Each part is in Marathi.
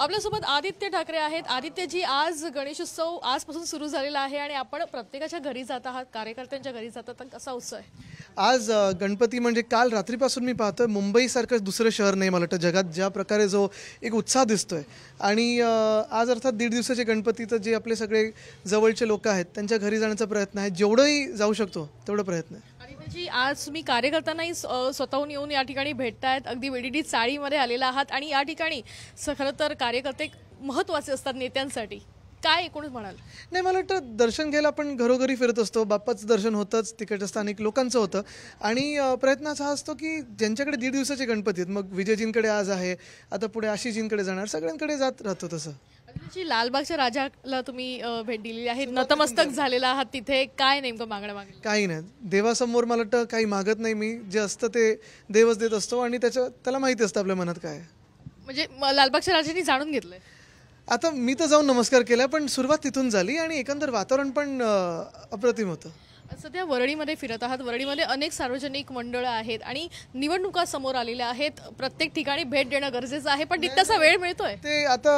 आपल्यासोबत आदित्य ठाकरे आहेत आदित्यजी आज गणेशोत्सव आजपासून सुरू झालेला आहे आणि आपण प्रत्येकाच्या घरी जात आहात कार्यकर्त्यांच्या घरी जात आहात कसा उत्सव आहे आज गणपती म्हणजे काल रात्रीपासून मी पाहतोय मुंबईसारखं दुसरं शहर नाही मला वाटतं जगात ज्या प्रकारे जो एक उत्साह दिसतोय आणि आज अर्थात दीड दिवसाचे गणपतीचं जे आपले सगळे जवळचे लोक आहेत त्यांच्या घरी जाण्याचा प्रयत्न आहे जेवढंही जाऊ शकतो तेवढं प्रयत्न आहे जी आज तुम्ही कार्यकर्त्यांनाही स्वतःहून येऊन या ठिकाणी भेटतायत अगदी वेडीडी चाळीमध्ये आलेला आहात आणि या ठिकाणी खरं तर कार्यकर्ते महत्वाचे असतात नेत्यांसाठी काय एकूणच म्हणाल नाही मला वाटतं दर्शन घ्यायला आपण घरोघरी फिरत असतो बाप्पाचं दर्शन होतंच तिकडच्या स्थानिक लोकांचं होतं आणि प्रयत्न असा असतो की ज्यांच्याकडे दीड दिवसाचे गणपती आहेत मग विजयजींकडे आज आहे आता पुढे आशिषजींकडे जाणार सगळ्यांकडे जात राहतो तसं जी लालबागच्या राजाला तुम्ही भेट दिलेली आहे नतमस्तक म्हणजे- झालेला आहात तिथे काय नेमकं मागणं मागणं काही नाही देवासमोर मला वाटतं काही मागत नाही मी जे असतं ते देवच देत असतो आणि त्याच्या त्याला माहिती असतं आपल्या मनात काय म्हणजे लालबागच्या राजांनी जाणून घेतलंय आता मी तर जाऊन नमस्कार केला पण सुरुवात तिथून झाली आणि एकंदर वातावरण पण अप्रतिम होतं सध्या वरळीमध्ये फिरत आहात वरळीमध्ये अनेक सार्वजनिक मंडळं आहेत आणि निवडणुका समोर आलेल्या आहेत प्रत्येक ठिकाणी भेट देणं गरजेचं आहे पण तितकासा वेळ मिळतोय ते आता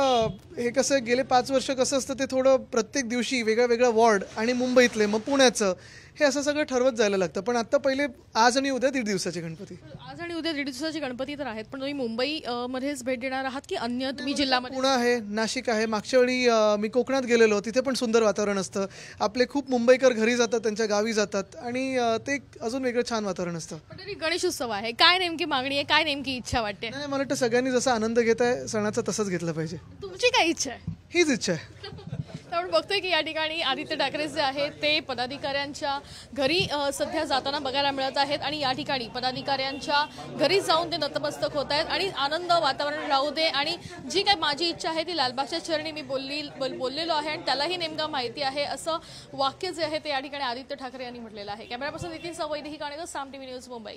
हे कसं गेले पाच वर्ष कसं असतं ते थोडं प्रत्येक दिवशी वेगळ्या वेगळ्या वॉर्ड आणि मुंबईतले मग पुण्याचं हे असं सगळं ठरवत जायला लागतं पण आता पहिले आज आणि उद्या दीड दिवसाचे गणपती आज आणि उद्या दीड दिवसाचे गणपती तर आहेत पण तुम्ही मुंबई मध्येच भेट देणार आहात की अन्य तुम्ही जिल्हा पुणे आहे नाशिक आहे मागच्या वेळी मी कोकणात गेलेलो तिथे पण सुंदर वातावरण असतं आपले खूप मुंबईकर घरी जातात त्यांच्या गावी जातात आणि ते अजून वेगळं छान वातावरण असतं पण तरी गणेशोत्सव आहे काय नेमकी मागणी आहे काय नेमकी इच्छा वाटते मला वाटतं सगळ्यांनी जसा आनंद घेत आहे सणाचा तसंच घेतला पाहिजे तुमची काय इच्छा आहे हीच इच्छा आहे आपण बघतोय की या ठिकाणी आदित्य ठाकरे जे आहेत ते पदाधिकाऱ्यांच्या घरी सध्या जाताना बघायला मिळत आहेत आणि या ठिकाणी पदाधिकाऱ्यांच्या घरी जाऊन ते नतमस्तक होत आहेत आणि आनंद वातावरण राहू दे आणि जी काय माझी इच्छा आहे ती लालबागच्या चरणी मी बोलली बोललेलो आहे आणि त्यालाही नेमका माहिती आहे असं वाक्य जे आहे ते या ठिकाणी आदित्य ठाकरे यांनी म्हटलेलं आहे कॅमेरा पर्सन नितीन वैदिक ही काणेकर साम टीव्ही न्यूज मुंबई